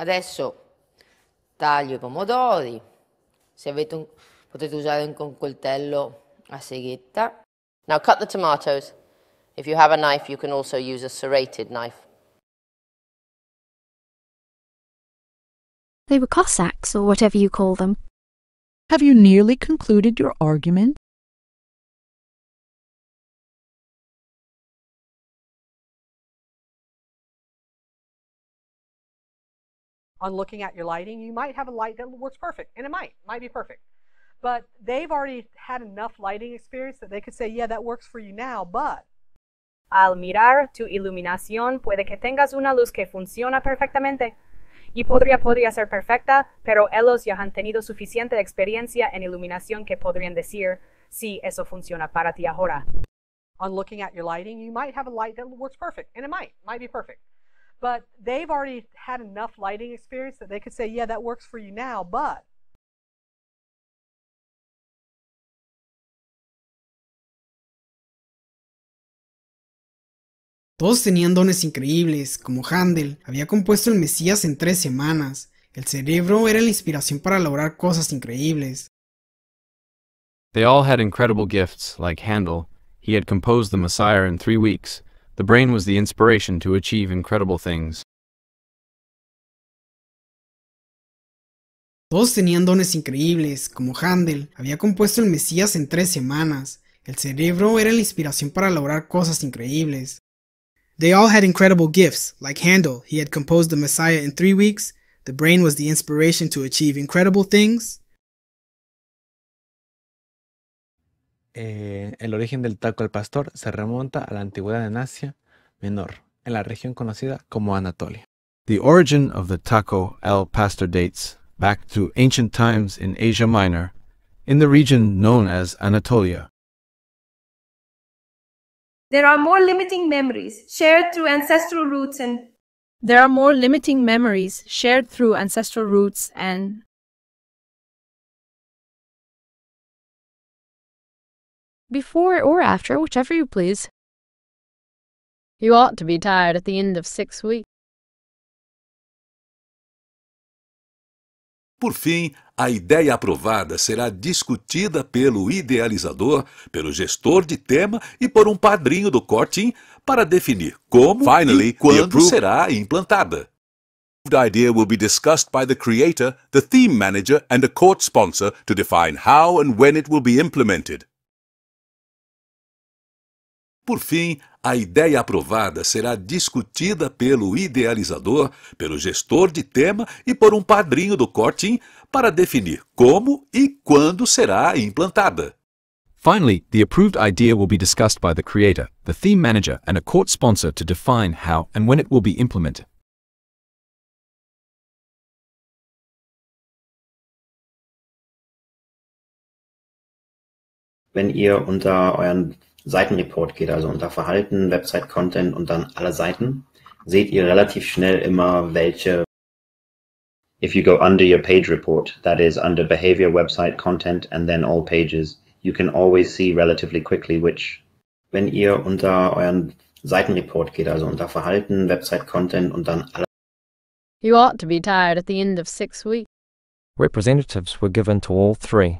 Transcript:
Adesso taglio i pomodori, se avete un, potete usare anche un coltello a seghetta. Now cut the tomatoes. If you have a knife, you can also use a serrated knife. They were Cossacks, or whatever you call them. Have you nearly concluded your argument? on looking at your lighting. You might have a light that works perfect, and it might, might be perfect. But they've already had enough lighting experience that they could say, yeah, that works for you now, but. Al mirar tu iluminación, puede que tengas una luz que funciona perfectamente. Y podría, podría ser perfecta, pero ellos ya han tenido suficiente experiencia en iluminación que podrían decir, sí, eso funciona para ti ahora. On looking at your lighting, you might have a light that works perfect, and it might, might be perfect. But they've already had enough lighting experience that they could say, yeah, that works for you now, but Todos tenían dones increíbles, como Handel había compuesto el Mesías en tres semanas. El cerebro era la inspiración para lograr cosas increíbles. They all had incredible gifts, like Handel. He had composed the Messiah in three weeks. The brain was the inspiration to achieve incredible things. Todos tenían dones increíbles, como Handel había compuesto el Mesías en tres semanas. El cerebro era la inspiración para lograr cosas increíbles. They all had incredible gifts. Like Handel, he had composed the Messiah in three weeks. The brain was the inspiration to achieve incredible things. eh, el origen del taco al pastor se remonta a la antigüedad en Asia Menor, en la región conocida como Anatolia. The origin of the taco al pastor dates back to ancient times in Asia Minor, in the region known as Anatolia. There are more limiting memories shared through ancestral roots and there are more limiting memories shared through ancestral roots and Before or after, whichever you please. You ought to be tired at the end of six weeks. Por fim, a ideia aprovada será discutida pelo idealizador, pelo gestor de tema e por um padrinho do core team para definir como Finally, e quando será implantada. The idea will be discussed by the creator, the theme manager and the court sponsor to define how and when it will be implemented. Por fim, a ideia aprovada será discutida pelo idealizador, pelo gestor de tema e por um padrinho do Cortin para definir como e quando será implantada. Finally, the approved idea will be discussed by the creator, the theme manager, and a court sponsor to define how and when it will be implemented. Wenn ihr unter euren Seitenreport geht also unter Verhalten, Website Content und dann alle Seiten, seht ihr relativ schnell immer, welche If you go under your page report, that is under behavior, website, content and then all pages, you can always see relatively quickly which. Wenn ihr unter euren Seitenreport geht, also unter Verhalten, Website, Content und dann alle. You ought to be tired at the end of six weeks. Representatives were given to all three.